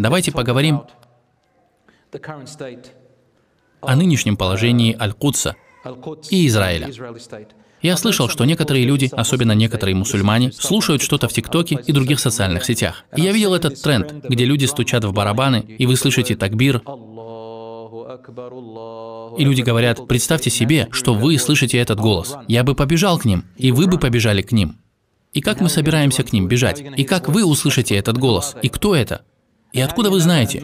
Давайте поговорим о нынешнем положении Аль-Кудса и Израиля. Я слышал, что некоторые люди, особенно некоторые мусульмане, слушают что-то в ТикТоке и других социальных сетях. И я видел этот тренд, где люди стучат в барабаны, и вы слышите такбир, и люди говорят, представьте себе, что вы слышите этот голос. Я бы побежал к ним, и вы бы побежали к ним. И как мы собираемся к ним бежать? И как вы услышите этот голос? И кто это? И откуда вы знаете,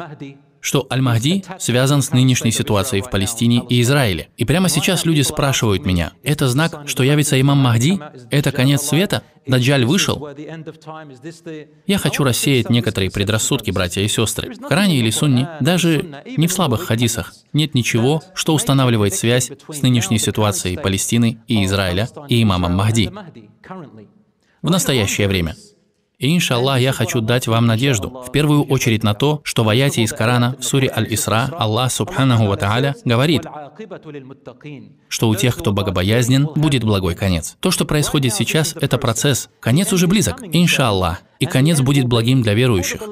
что Аль-Махди связан с нынешней ситуацией в Палестине и Израиле? И прямо сейчас люди спрашивают меня, это знак, что явится имам Махди? Это конец света? Даджаль вышел? Я хочу рассеять некоторые предрассудки, братья и сестры. В Коране или Сунни даже не в слабых хадисах, нет ничего, что устанавливает связь с нынешней ситуацией Палестины и Израиля и имамом Махди в настоящее время. И иншаллах я хочу дать вам надежду, в первую очередь на то, что в аяте из Корана, в суре Аль-Исра, Аллах Субханаху Ва говорит, что у тех, кто богобоязнен, будет благой конец. То, что происходит сейчас, это процесс. Конец уже близок, иншаллах, и конец будет благим для верующих.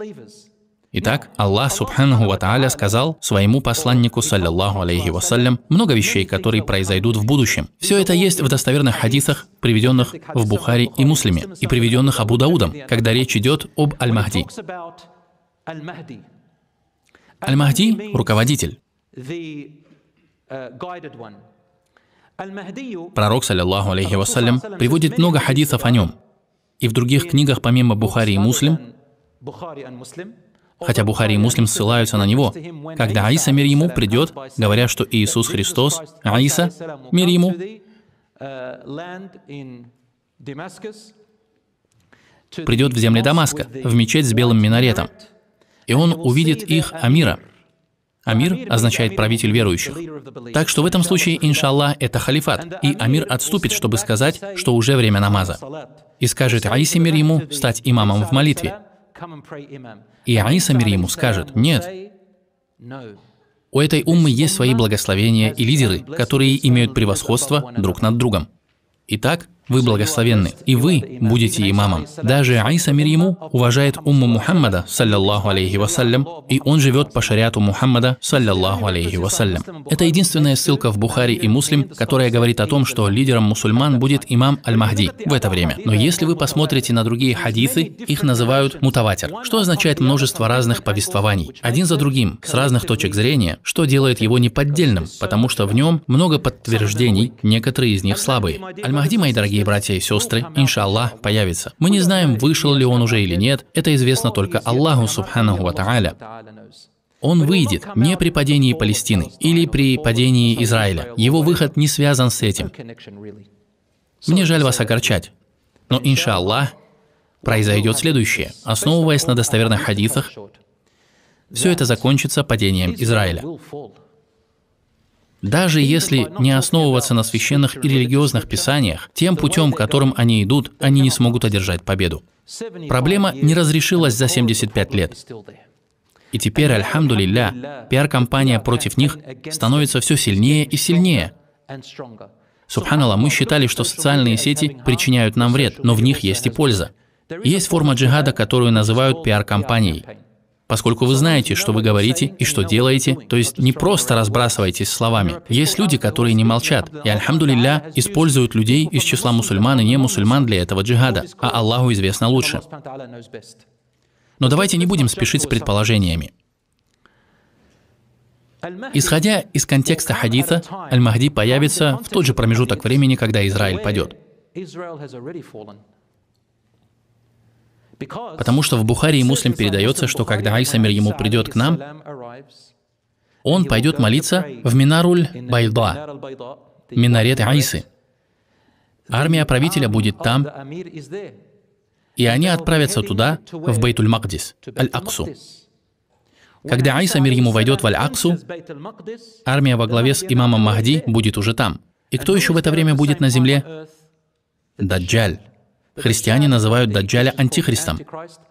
Итак, Аллах Субханаху Ва сказал своему посланнику, саллиллаху алейхи вассалям, много вещей, которые произойдут в будущем. Все это есть в достоверных хадисах, приведенных в Бухари и Муслиме, и приведенных Абу Даудом, когда речь идет об Аль-Махди. Аль-Махди – руководитель. Пророк, саллиллаху алейхи вассалям, приводит много хадисов о нем. И в других книгах, помимо Бухари и Муслим, хотя Бухари и Муслим ссылаются на него, когда Аиса, мир ему, придет, говоря, что Иисус Христос, Аиса, мир ему, придет в земли Дамаска, в мечеть с белым минаретом, и он увидит их Амира. Амир означает правитель верующих. Так что в этом случае, иншаллах, это халифат, и Амир отступит, чтобы сказать, что уже время намаза, и скажет Аисе мир ему стать имамом в молитве, и Аиса мир ему скажет, нет, у этой уммы есть свои благословения и лидеры, которые имеют превосходство друг над другом. Итак, вы благословенны, и вы будете имамом. Даже Айса мир ему уважает умму Мухаммада, саллиллаху алейхи вассалям, и он живет по шариату Мухаммада, саллиллаху алейхи вассалям. Это единственная ссылка в Бухари и Муслим, которая говорит о том, что лидером мусульман будет имам Аль-Махди в это время. Но если вы посмотрите на другие хадисы, их называют мутаватер, что означает множество разных повествований, один за другим, с разных точек зрения, что делает его неподдельным, потому что в нем много подтверждений, некоторые из них слабые. Аль-Махди, мои дорогие, дорогие братья и сестры, ну, иншаллах, появится. Мы не знаем, вышел ли он уже или нет, это известно только Аллаху Субханаху Ва Тааля он выйдет не при падении Палестины или при падении Израиля. Его выход не связан с этим. Мне жаль вас огорчать, но, иншаллах, произойдет следующее. Основываясь на достоверных хадисах, все это закончится падением Израиля. Даже если не основываться на священных и религиозных писаниях, тем путем, которым они идут, они не смогут одержать победу. Проблема не разрешилась за 75 лет. И теперь, альхамду лилля, пиар-компания против них становится все сильнее и сильнее. Субханаллах, мы считали, что социальные сети причиняют нам вред, но в них есть и польза. Есть форма джихада, которую называют пиар-компанией поскольку вы знаете, что вы говорите и что делаете, то есть не просто разбрасываетесь словами. Есть люди, которые не молчат, и, альхамдулилля, используют людей из числа мусульман и не мусульман для этого джихада, а Аллаху известно лучше. Но давайте не будем спешить с предположениями. Исходя из контекста хадита, Аль-Махди появится в тот же промежуток времени, когда Израиль падет. Потому что в Бухаре и Муслим передается, что когда Айсамир ему придет к нам, он пойдет молиться в Минаруль Байда, Минарет Айсы. Армия правителя будет там, и они отправятся туда, в Бейтуль Макдис, Аль-Аксу. Когда Айса, мир ему, войдет в Аль-Аксу, армия во главе с имамом Махди будет уже там. И кто еще в это время будет на земле? Даджаль. Христиане называют Даджаля антихристом.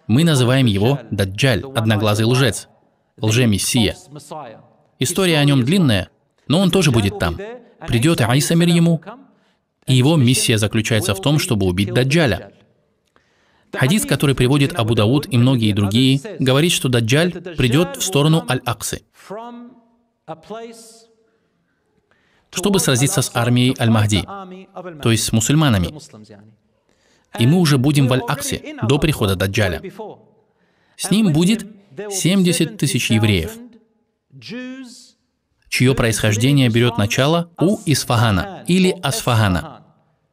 Мы называем его Даджаль, одноглазый лжец, лже-мессия. История о нем длинная, но он тоже будет там. Придет Аиса мир ему, и его миссия заключается в том, чтобы убить Даджаля. Хадис, который приводит Абу Дауд и многие другие, говорит, что Даджаль придет в сторону Аль-Аксы, чтобы сразиться с армией Аль-Махди, то есть с мусульманами. И мы уже будем в Аль-Аксе до прихода Даджаля. С ним будет 70 тысяч евреев, чье происхождение берет начало у Исфагана или Асфагана,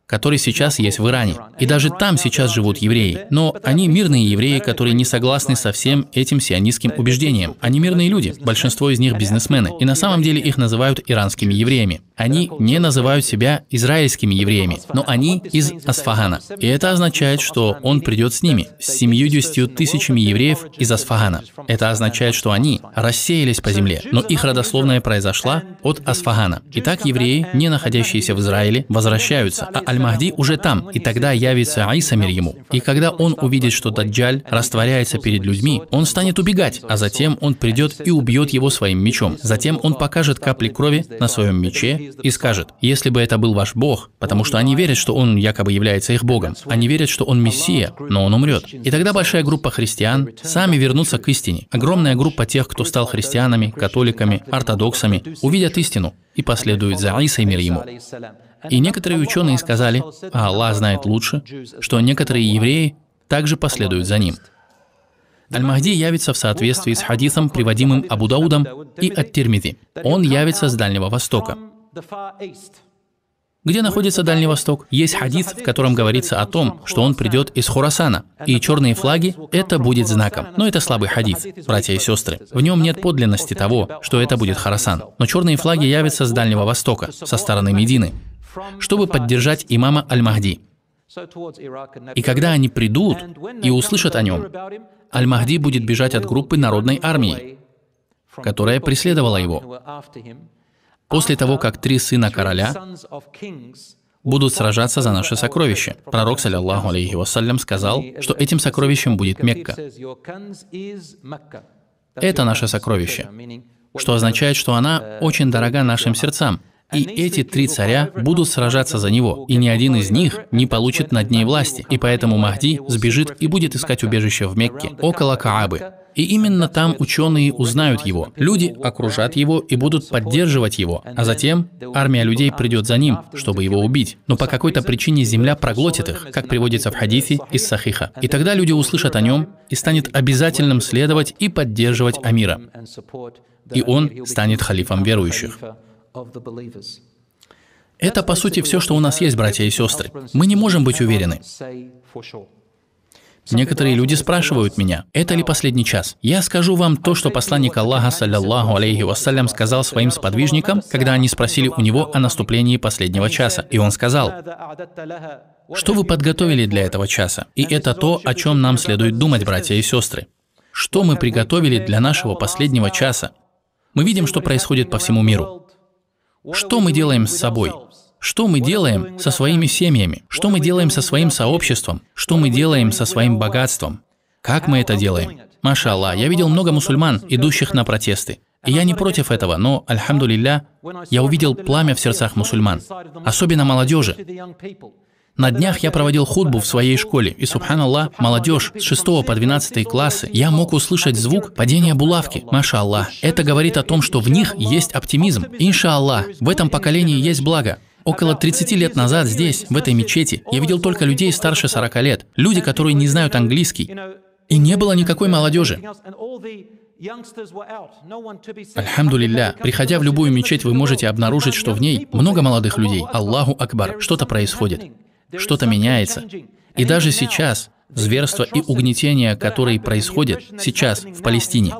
который сейчас есть в Иране. И даже там сейчас живут евреи. Но они мирные евреи, которые не согласны со всем этим сионистским убеждением. Они мирные люди, большинство из них бизнесмены. И на самом деле их называют иранскими евреями. Они не называют себя израильскими евреями, но они из Асфагана. И это означает, что он придет с ними, с 70 тысячами евреев из Асфагана. Это означает, что они рассеялись по земле, но их родословная произошла от Асфагана. Итак, евреи, не находящиеся в Израиле, возвращаются, а Аль-Махди уже там, и тогда явится Аиса мир ему. И когда он увидит, что Даджаль растворяется перед людьми, он станет убегать, а затем он придет и убьет его своим мечом. Затем он покажет капли крови на своем мече, и скажет, если бы это был ваш Бог, потому что они верят, что Он якобы является их Богом, они верят, что Он Мессия, но Он умрет. И тогда большая группа христиан сами вернутся к истине. Огромная группа тех, кто стал христианами, католиками, ортодоксами, увидят истину и последуют за Иса мир ему. И некоторые ученые сказали, а Аллах знает лучше, что некоторые евреи также последуют за ним. Аль-Махди явится в соответствии с хадисом, приводимым Абу Даудом и от Тирмиди. Он явится с Дальнего Востока. Где находится Дальний Восток? Есть хадис, в котором говорится о том, что он придет из Хурасана, и черные флаги – это будет знаком. Но это слабый хадис, братья и сестры. В нем нет подлинности того, что это будет Харасан. Но черные флаги явятся с Дальнего Востока, со стороны Медины, чтобы поддержать имама Аль-Махди. И когда они придут и услышат о нем, Аль-Махди будет бежать от группы народной армии, которая преследовала его после того, как три сына короля будут сражаться за наши сокровища. Пророк, саллиллаху алейхи вассалям, сказал, что этим сокровищем будет Мекка. Это наше сокровище, что означает, что она очень дорога нашим сердцам, и эти три царя будут сражаться за него, и ни один из них не получит над ней власти, и поэтому Махди сбежит и будет искать убежище в Мекке, около Каабы. И именно там ученые узнают его, люди окружат его и будут поддерживать его, а затем армия людей придет за ним, чтобы его убить. Но по какой-то причине земля проглотит их, как приводится в хадисе из Сахиха. И тогда люди услышат о нем и станет обязательным следовать и поддерживать Амира. И он станет халифом верующих. Это, по сути, все, что у нас есть, братья и сестры. Мы не можем быть уверены. Некоторые люди спрашивают меня, это ли последний час? Я скажу вам то, что посланник Аллаха, саллиллаху алейхи вассалям, сказал своим сподвижникам, когда они спросили у него о наступлении последнего часа. И он сказал, что вы подготовили для этого часа? И это то, о чем нам следует думать, братья и сестры. Что мы приготовили для нашего последнего часа? Мы видим, что происходит по всему миру. Что мы делаем с собой? Что мы делаем со своими семьями? Что мы делаем со своим сообществом? Что мы делаем со своим богатством? Как мы это делаем? Машаллах, я видел много мусульман, идущих на протесты. И я не против этого, но, альхамду лилля, я увидел пламя в сердцах мусульман, особенно молодежи. На днях я проводил худбу в своей школе, и, субханаллах, молодежь с 6 по 12 классы, я мог услышать звук падения булавки. Маша Аллах. Это говорит о том, что в них есть оптимизм. Инша Аллах, в этом поколении есть благо. Около 30 лет назад здесь, в этой мечети, я видел только людей старше 40 лет, люди, которые не знают uh, английский. И не было никакой молодежи. Альхамду приходя в любую мечеть, вы можете обнаружить, что в ней много молодых людей. Аллаху Акбар, что-то происходит, что-то меняется. И даже сейчас зверства и угнетения, которые происходят сейчас в Палестине,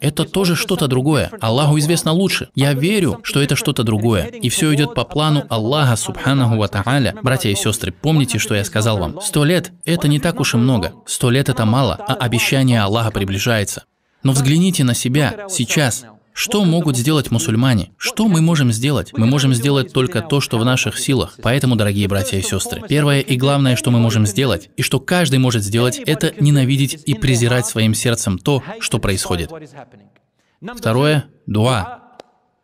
это тоже что-то другое. Аллаху известно лучше. Я верю, что это что-то другое. И все идет по плану Аллаха Субханаху Ва Тааля. Братья и сестры, помните, что я сказал вам. Сто лет – это не так уж и много. Сто лет – это мало, а обещание Аллаха приближается. Но взгляните на себя сейчас. Что могут сделать мусульмане? Что мы можем сделать? Мы можем сделать только то, что в наших силах. Поэтому, дорогие братья и сестры, первое и главное, что мы можем сделать, и что каждый может сделать, это ненавидеть и презирать своим сердцем то, что происходит. Второе – дуа.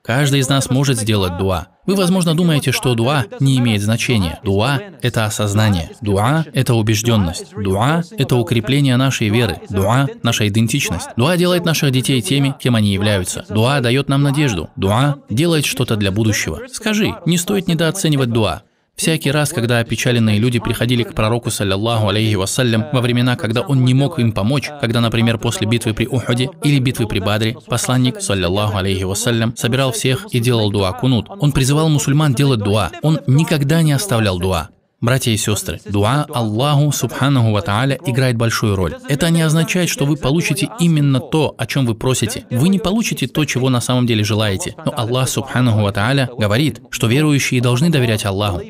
Каждый из нас может сделать дуа. Вы, возможно, думаете, что дуа не имеет значения. Дуа – это осознание. Дуа – это убежденность. Дуа – это укрепление нашей веры. Дуа – наша идентичность. Дуа делает наших детей теми, кем они являются. Дуа дает нам надежду. Дуа делает что-то для будущего. Скажи, не стоит недооценивать дуа. Всякий раз, когда опечаленные люди приходили к пророку, саллиллаху алейхи вассалям, во времена, когда он не мог им помочь, когда, например, после битвы при Ухуде или битвы при Бадре, посланник, саллиллаху алейхи вассалям, собирал всех и делал дуа кунут. Он призывал мусульман делать дуа. Он никогда не оставлял дуа. Братья и сестры, дуа Аллаху Субханаху Ва Тааля играет большую роль. Это не означает, что вы получите именно то, о чем вы просите. Вы не получите то, чего на самом деле желаете. Но Аллах Субханаху Ва Тааля говорит, что верующие должны доверять Аллаху.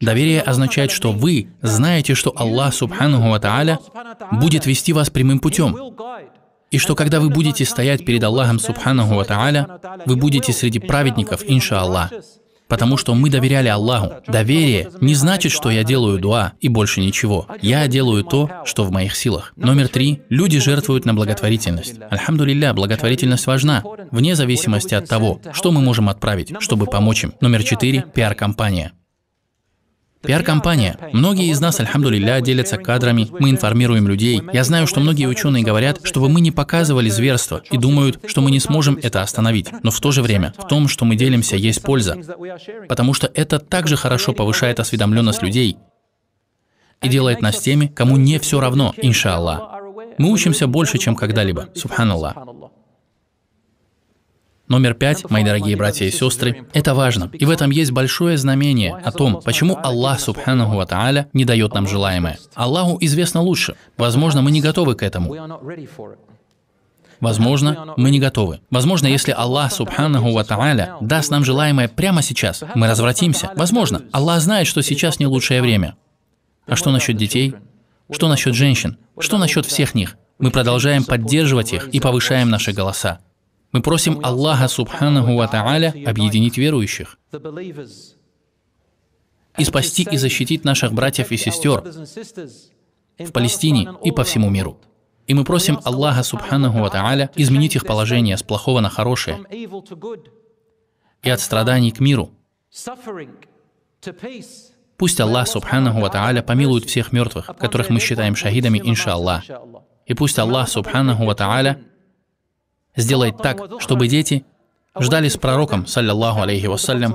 Доверие означает, что вы знаете, что Аллах Субханаху Ва Тааля будет вести вас прямым путем. И что когда вы будете стоять перед Аллахом Субханаху Ва Тааля, вы будете среди праведников, инша потому что мы доверяли Аллаху. Доверие не значит, что я делаю дуа и больше ничего. Я делаю то, что в моих силах. Номер три. Люди жертвуют на благотворительность. Альхамду благотворительность важна, вне зависимости от того, что мы можем отправить, чтобы помочь им. Номер четыре. Пиар-компания. Пиар-компания. Многие из нас, альхамдулилля, делятся кадрами, мы информируем людей. Я знаю, что многие ученые говорят, чтобы мы не показывали зверство и думают, что мы не сможем это остановить. Но в то же время, в том, что мы делимся, есть польза. Потому что это также хорошо повышает осведомленность людей и делает нас теми, кому не все равно, иншаллах. Мы учимся больше, чем когда-либо. Субханаллах. Номер пять, мои дорогие братья и сестры, это важно. И в этом есть большое знамение о том, почему Аллах, субханаху ва тааля, не дает нам желаемое. Аллаху известно лучше. Возможно, мы не готовы к этому. Возможно, мы не готовы. Возможно, если Аллах, субханаху ва тааля, даст нам желаемое прямо сейчас, мы развратимся. Возможно, Аллах знает, что сейчас не лучшее время. А что насчет детей? Что насчет женщин? Что насчет всех них? Мы продолжаем поддерживать их и повышаем наши голоса. Мы просим Аллаха Субханаху Ва Та'аля объединить верующих и спасти и защитить наших братьев и сестер в Палестине и по всему миру. И мы просим Аллаха Субханаху Ва Та'аля изменить их положение с плохого на хорошее и от страданий к миру. Пусть Аллах Субханаху Ва Та'аля помилует всех мертвых, которых мы считаем шахидами, иншаллах. И пусть Аллах Субханаху Ва Та'аля Сделать так, чтобы дети ждали с пророком, саллиллаху алейхи вассалям,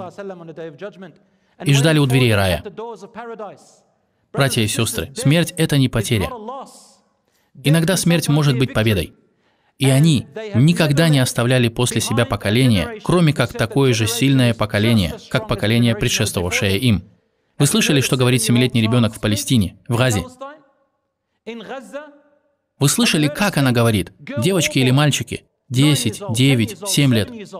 и ждали у дверей рая. Братья и сестры, смерть — это не потеря. Иногда смерть может быть победой. И они никогда не оставляли после себя поколение, кроме как такое же сильное поколение, как поколение, предшествовавшее им. Вы слышали, что говорит семилетний ребенок в Палестине, в Газе? Вы слышали, как она говорит? Девочки или мальчики? 10, 9, 7 лет.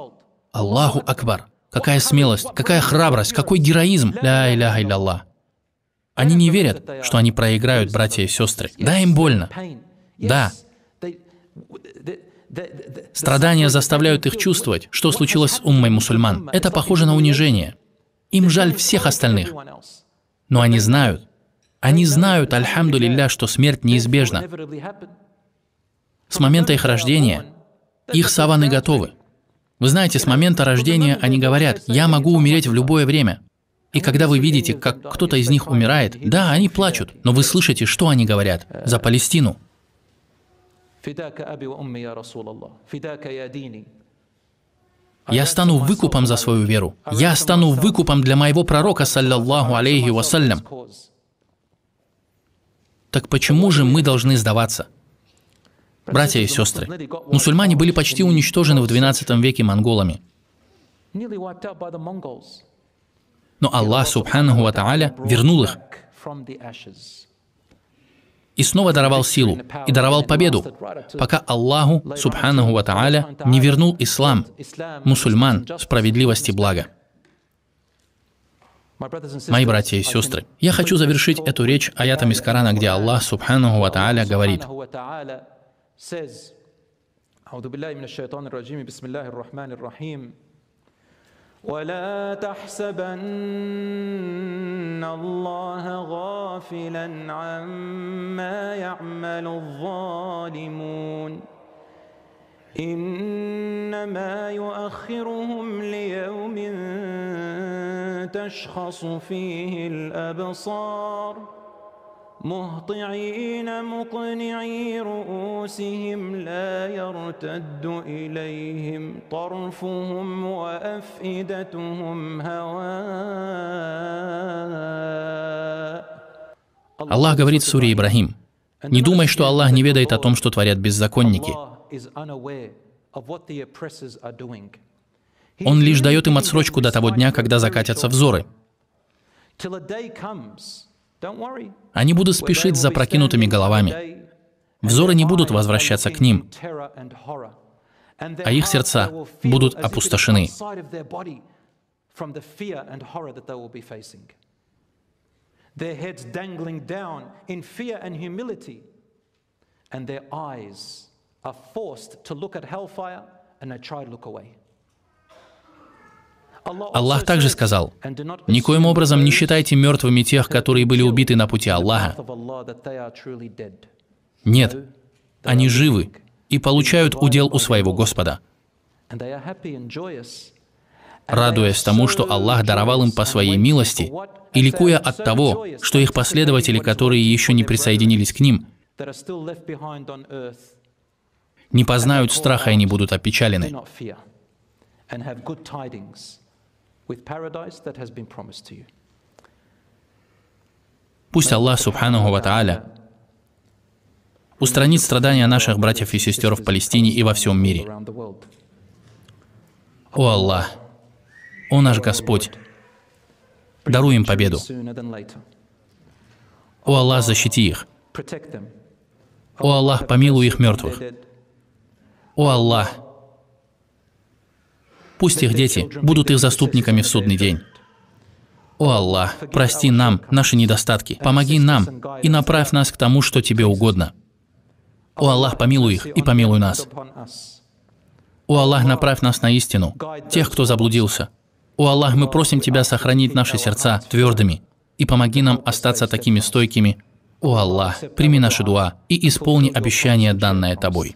Аллаху Акбар. Какая смелость, какая храбрость, какой героизм. Ля иляха илля Они не верят, что они проиграют, братья и сестры. Да, им больно. Да. Страдания заставляют их чувствовать, что случилось с уммой мусульман. Это похоже на унижение. Им жаль всех остальных. Но они знают, они знают, альхамду лилля, что смерть неизбежна. С момента их рождения их саваны готовы. Вы знаете, с момента рождения они говорят, я могу умереть в любое время. И когда вы видите, как кто-то из них умирает, да, они плачут, но вы слышите, что они говорят за Палестину. Я стану выкупом за свою веру. Я стану выкупом для моего пророка, саллиллаху алейхи вассалям. Так почему же мы должны сдаваться? Братья и сестры, мусульмане были почти уничтожены в XII веке монголами. Но Аллах, Субханаху Ва вернул их и снова даровал силу, и даровал победу, пока Аллаху, Субханаху Ва не вернул ислам, мусульман, справедливости блага. Мои братья и сестры, я хочу завершить эту речь аятом из Корана, где Аллах, Субханаху Ва говорит, says, أعوذ بالله من الشيطان الرجيم بسم الله الرحمن الرحيم ولا تحسبن الله غافلا عما يعمل الظالمون إنما يؤخرهم ليوم تشخص فيه الأبصار مهطعين مقنعي رؤوسهم لا يرتد إليهم طرفهم وأفئدتهم هواء Аллах говорит в суре Ибрахим, «Не думай, что Аллах не ведает о том, что творят беззаконники. Он лишь дает им отсрочку до того дня, когда закатятся взоры. Они будут спешить за прокинутыми головами. Взоры не будут возвращаться к ним, а их сердца будут опустошены. Their heads dangling down in fear and humility, and their eyes are forced to look at hellfire and they try to look away. Аллах также сказал, «Никоим образом не считайте мертвыми тех, которые были убиты на пути Аллаха». Нет, они живы и получают удел у своего Господа, радуясь тому, что Аллах даровал им по своей милости, и ликуя от того, что их последователи, которые еще не присоединились к ним, не познают страха и не будут опечалены with paradise that has been promised to you. Пусть Аллах Субхану Ва устранит страдания наших братьев и сестер в Палестине и во всем мире. О Аллах, о наш Господь, даруй им победу. О Аллах, защити их. О Аллах, помилуй их мертвых. О Аллах, Пусть их дети будут их заступниками в судный день. О Аллах, прости нам наши недостатки, помоги нам и направь нас к тому, что тебе угодно. О Аллах, помилуй их и помилуй нас. О Аллах, направь нас на истину, тех, кто заблудился. О Аллах, мы просим Тебя сохранить наши сердца твердыми и помоги нам остаться такими стойкими. О Аллах, прими наши дуа и исполни обещание, данное Тобой.